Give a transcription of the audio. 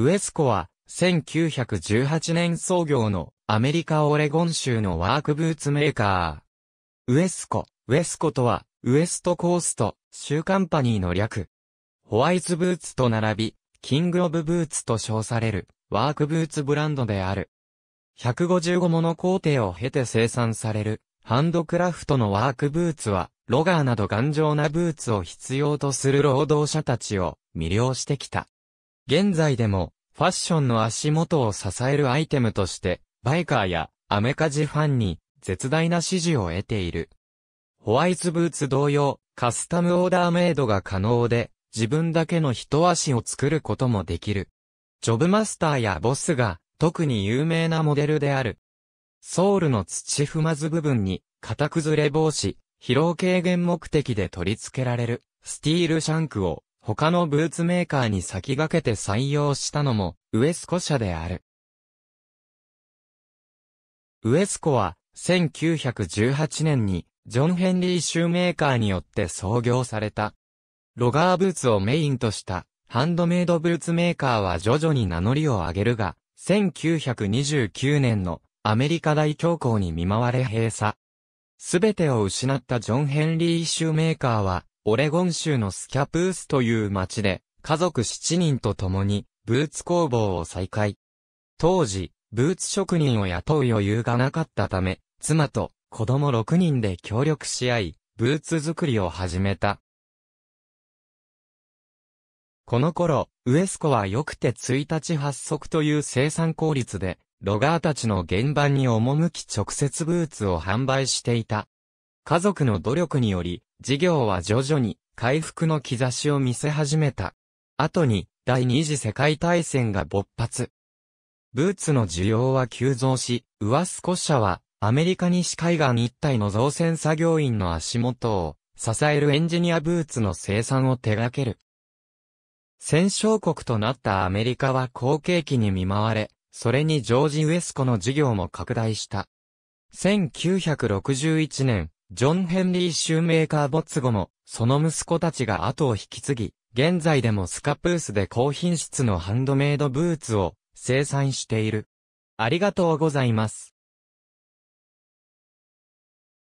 ウエスコは、1918年創業のアメリカオレゴン州のワークブーツメーカー。ウエスコ、ウエスコとは、ウエストコースト、州カンパニーの略。ホワイトブーツと並び、キングオブブーツと称される、ワークブーツブランドである。155もの工程を経て生産される、ハンドクラフトのワークブーツは、ロガーなど頑丈なブーツを必要とする労働者たちを魅了してきた。現在でも、ファッションの足元を支えるアイテムとして、バイカーやアメカジファンに絶大な支持を得ている。ホワイトブーツ同様、カスタムオーダーメイドが可能で、自分だけの一足を作ることもできる。ジョブマスターやボスが特に有名なモデルである。ソールの土踏まず部分に、型崩れ防止、疲労軽減目的で取り付けられる、スティールシャンクを他のブーツメーカーに先駆けて採用したのも、ウエスコ社である。ウエスコは、1918年に、ジョン・ヘンリー・シューメーカーによって創業された。ロガーブーツをメインとした、ハンドメイドブーツメーカーは徐々に名乗りを上げるが、1929年のアメリカ大恐慌に見舞われ閉鎖。すべてを失ったジョン・ヘンリー・シューメーカーは、オレゴン州のスキャプースという町で、家族7人と共に、ブーツ工房を再開。当時、ブーツ職人を雇う余裕がなかったため、妻と子供6人で協力し合い、ブーツ作りを始めた。この頃、ウエスコは良くて1日発足という生産効率で、ロガーたちの現場に赴き直接ブーツを販売していた。家族の努力により、事業は徐々に回復の兆しを見せ始めた。後に第二次世界大戦が勃発。ブーツの需要は急増し、ウワスコ社はアメリカ西海岸一帯の造船作業員の足元を支えるエンジニアブーツの生産を手掛ける。戦勝国となったアメリカは好景気に見舞われ、それにジョージ・ウエスコの事業も拡大した。1961年、ジョン・ヘンリー・シューメーカー・ボッツ後も、その息子たちが後を引き継ぎ、現在でもスカプースで高品質のハンドメイドブーツを生産している。ありがとうございます。